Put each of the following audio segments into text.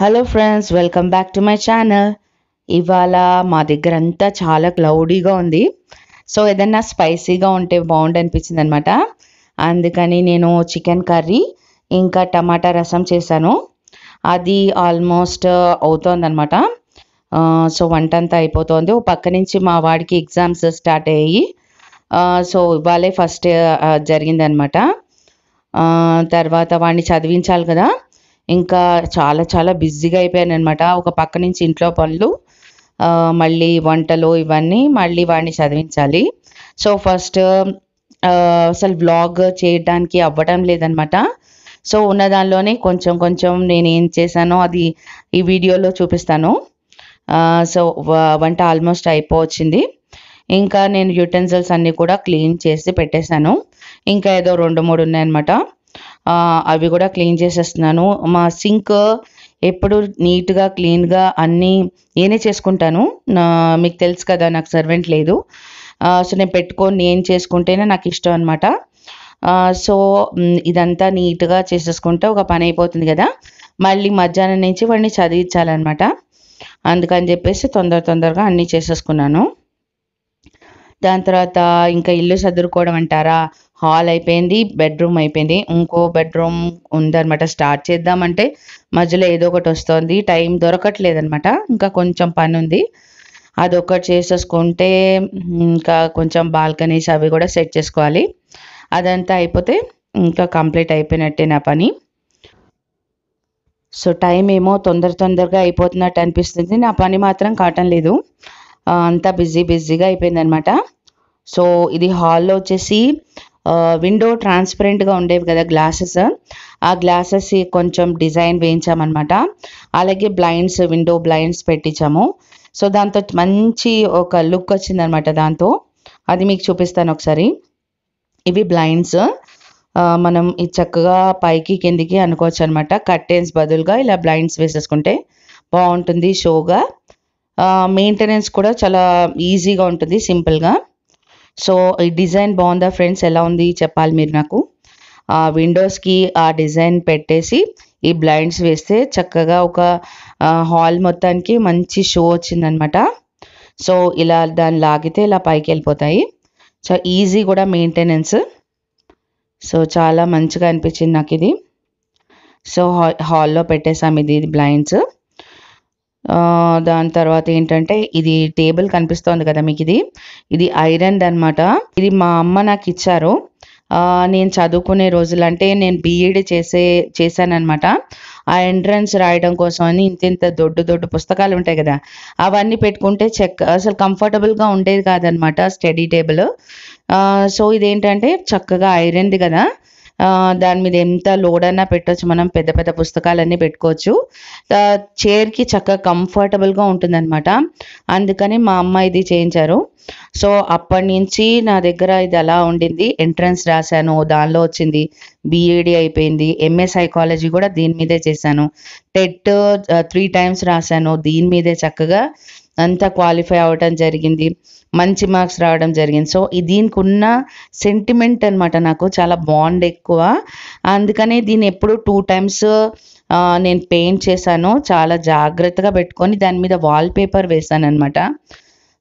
hello friends welcome back to my channel ఇవాళ మా దగ్గర అంతా చాలా క్లౌడీగా ఉంది సో ఏదన్నా స్పైసీగా ఉంటే బాగుండు అనిపించింది అనమాట అందుకని నేను చికెన్ కర్రీ ఇంకా టమాటా రసం చేశాను అది ఆల్మోస్ట్ uh, అవుతోందనమాట సో uh, వంట అంతా అయిపోతుంది ఓ పక్క నుంచి మా వాడికి ఎగ్జామ్స్ స్టార్ట్ అయ్యాయి సో uh, ఇవాళే ఫస్ట్ జరిగిందనమాట తర్వాత వాడిని చదివించాలి కదా ఇంకా చాలా చాలా బిజీగా అయిపోయాను అనమాట ఒక పక్క నుంచి ఇంట్లో పనులు మళ్ళీ వంటలు ఇవన్నీ మళ్ళీ వాడిని చదివించాలి సో ఫస్ట్ అసలు బ్లాగ్ చేయడానికి అవ్వడం లేదనమాట సో ఉన్న దానిలోనే కొంచెం కొంచెం నేను ఏం చేశానో అది ఈ వీడియోలో చూపిస్తాను సో వంట ఆల్మోస్ట్ అయిపోవచ్చింది ఇంకా నేను యూటెన్సిల్స్ అన్నీ కూడా క్లీన్ చేసి పెట్టేశాను ఇంకా ఏదో రెండు మూడు ఉన్నాయన్నమాట అవి కూడా క్లీన్ చేసేస్తున్నాను మా సింక్ ఎప్పుడు నీట్గా క్లీన్గా అన్నీ నేనే చేసుకుంటాను మీకు తెలుసు కదా నాకు సర్వెంట్ లేదు సో నేను పెట్టుకొని నేను చేసుకుంటేనే నాకు ఇష్టం అనమాట సో ఇదంతా నీట్గా చేసేసుకుంటే ఒక పని అయిపోతుంది కదా మళ్ళీ మధ్యాహ్నం నుంచి వాడిని చదివించాలన్నమాట అందుకని చెప్పేసి తొందర తొందరగా అన్నీ చేసేసుకున్నాను దాని తర్వాత ఇంకా ఇల్లు సర్దుకోవడం అంటారా హాల్ అయిపోయింది బెడ్రూమ్ అయిపోయింది ఇంకో బెడ్రూమ్ ఉందనమాట స్టార్ట్ చేద్దామంటే మధ్యలో ఏదో ఒకటి వస్తుంది టైం దొరకట్లేదనమాట ఇంకా కొంచెం పని ఉంది అదొకటి చేసేసుకుంటే ఇంకా కొంచెం బాల్కనీస్ అవి కూడా సెట్ చేసుకోవాలి అదంతా అయిపోతే ఇంకా కంప్లీట్ అయిపోయినట్టే నా పని సో టైం ఏమో తొందర తొందరగా అయిపోతున్నట్టు అనిపిస్తుంది నా పని మాత్రం కావటం లేదు అంతా బిజీ బిజీగా అయిపోయిందనమాట సో ఇది హాల్లో వచ్చేసి విండో ట్రాన్స్పరెంట్గా ఉండేవి కదా గ్లాసెస్ ఆ గ్లాసెస్ కొంచెం డిజైన్ వేయించామన్నమాట అలాగే బ్లైండ్స్ విండో బ్లైండ్స్ పెట్టించాము సో దాంతో మంచి ఒక లుక్ వచ్చిందనమాట దాంతో అది మీకు చూపిస్తాను ఒకసారి ఇవి బ్లైండ్స్ మనం ఇది చక్కగా పైకి కిందికి అనుకోవచ్చు అనమాట కర్టెన్స్ బదులుగా ఇలా బ్లైండ్స్ వేసేసుకుంటే బాగుంటుంది షోగా మెయింటెనెన్స్ కూడా చాలా ఈజీగా ఉంటుంది సింపుల్గా సో ఈ డిజైన్ బాగుందా ఫ్రెండ్స్ ఎలా ఉంది చెప్పాలి మీరు నాకు ఆ విండోస్కి ఆ డిజైన్ పెట్టేసి ఈ బ్లైండ్స్ వేస్తే చక్కగా ఒక హాల్ మొత్తానికి మంచి షో వచ్చిందనమాట సో ఇలా దాన్ని లాగితే ఇలా పైకి వెళ్ళిపోతాయి సో ఈజీ కూడా మెయింటెనెన్స్ సో చాలా మంచిగా అనిపించింది నాకు ఇది సో హా హాల్లో పెట్టేసాం ఇది బ్లైండ్స్ దాని తర్వాత ఏంటంటే ఇది టేబుల్ కనిపిస్తోంది కదా మీకు ఇది ఇది ఐరన్ అనమాట ఇది మా అమ్మ నాకు ఇచ్చారు నేను చదువుకునే రోజులు అంటే నేను బీఈడి చేసే చేశానమాట ఆ ఎంట్రన్స్ రాయడం కోసం అని ఇంత ఇంత దొడ్డు దొడ్డు పుస్తకాలు ఉంటాయి కదా అవన్నీ పెట్టుకుంటే చెక్ అసలు కంఫర్టబుల్గా ఉండేది కాదనమాట స్టడీ టేబుల్ సో ఇదేంటంటే చక్కగా ఐరన్ది కదా దాని మీద ఎంత లోడ్ అయినా పెట్టచ్చు మనం పెద్ద పెద్ద పుస్తకాలన్నీ పెట్టుకోవచ్చు చైర్కి చక్కగా కంఫర్టబుల్గా ఉంటుందన్నమాట అందుకని మా అమ్మ ఇది చేయించారు సో అప్పటి నుంచి నా దగ్గర ఇది అలా ఉండింది ఎంట్రన్స్ రాశాను దానిలో వచ్చింది బీఈడి అయిపోయింది ఎంఏ సైకాలజీ కూడా దీని మీదే చేశాను టెట్ త్రీ టైమ్స్ రాశాను దీని మీదే చక్కగా అంతా క్వాలిఫై అవ్వటం జరిగింది మంచి మార్క్స్ రావడం జరిగింది సో దీనికి ఉన్న సెంటిమెంట్ అనమాట నాకు చాలా బాండ్ ఎక్కువ అందుకనే దీన్ని ఎప్పుడు టూ టైమ్స్ నేను పెయింట్ చేశాను చాలా జాగ్రత్తగా పెట్టుకొని దాని మీద వాల్పేపర్ వేశాను అనమాట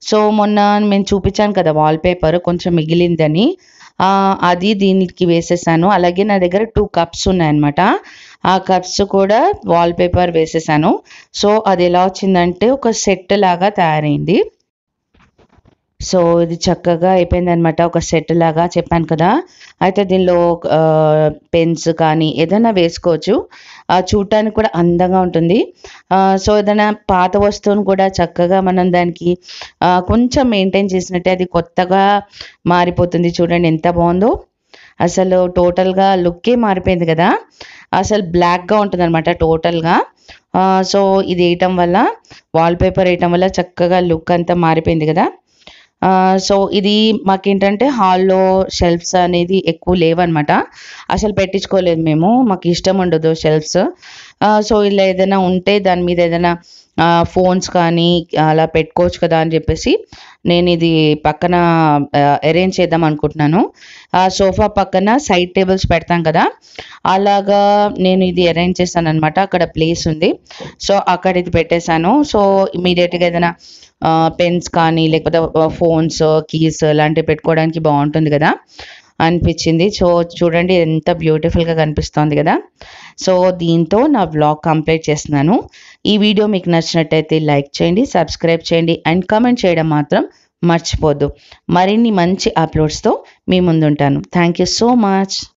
సో మొన్న నేను చూపించాను కదా వాల్పేపర్ కొంచెం మిగిలిందని అది దీనికి వేసేసాను అలాగే నా దగ్గర టూ కప్స్ ఉన్నాయన్నమాట ఆ కప్స్ కూడా వాల్పేపర్ వేసేసాను సో అది ఎలా వచ్చిందంటే ఒక సెట్ లాగా తయారైంది సో ఇది చక్కగా అయిపోయింది అనమాట ఒక సెట్ లాగా చెప్పాను కదా అయితే దీనిలో పెన్స్ కానీ ఏదైనా వేసుకోవచ్చు చూడటానికి కూడా అందంగా ఉంటుంది సో ఏదైనా పాత వస్తువును కూడా చక్కగా మనం దానికి కొంచెం మెయింటైన్ చేసినట్టే అది కొత్తగా మారిపోతుంది చూడండి ఎంత బాగుందో అసలు టోటల్గా లుక్కే మారిపోయింది కదా అసలు బ్లాక్గా ఉంటుంది అనమాట టోటల్గా సో ఇది వేయటం వల్ల వాల్పేపర్ వేయటం వల్ల చక్కగా లుక్ అంతా మారిపోయింది కదా సో ఇది మాకేంటంటే హాల్లో షెల్ఫ్స్ అనేది ఎక్కువ లేవన్నమాట అసలు పెట్టించుకోలేదు మేము మాకు ఇష్టం ఉండదు షెల్ఫ్స్ సో ఇలా ఏదైనా ఉంటే దాని మీద ఏదైనా ఫోన్స్ కానీ అలా పెట్టుకోవచ్చు కదా అని చెప్పేసి నేను ఇది పక్కన అరేంజ్ చేద్దాం అనుకుంటున్నాను ఆ సోఫా పక్కన సైడ్ టేబుల్స్ పెడతాం కదా అలాగా నేను ఇది అరేంజ్ చేస్తాను అనమాట అక్కడ ప్లేస్ ఉంది సో అక్కడ ఇది పెట్టేశాను సో ఇమీడియట్గా ఏదైనా పెన్స్ కానీ లేకపోతే ఫోన్స్ కీస్ ఇలాంటివి పెట్టుకోవడానికి బాగుంటుంది కదా అనిపించింది సో చూడండి ఎంత బ్యూటిఫుల్గా కనిపిస్తోంది కదా సో దీంతో నా బ్లాగ్ కంప్లీట్ చేస్తున్నాను ఈ వీడియో మీకు నచ్చినట్టయితే లైక్ చేయండి సబ్స్క్రైబ్ చేయండి అండ్ కామెంట్ చేయడం మాత్రం మర్చిపోద్దు మరిన్ని మంచి అప్లోడ్స్తో మీ ముందుంటాను థ్యాంక్ యూ సో మచ్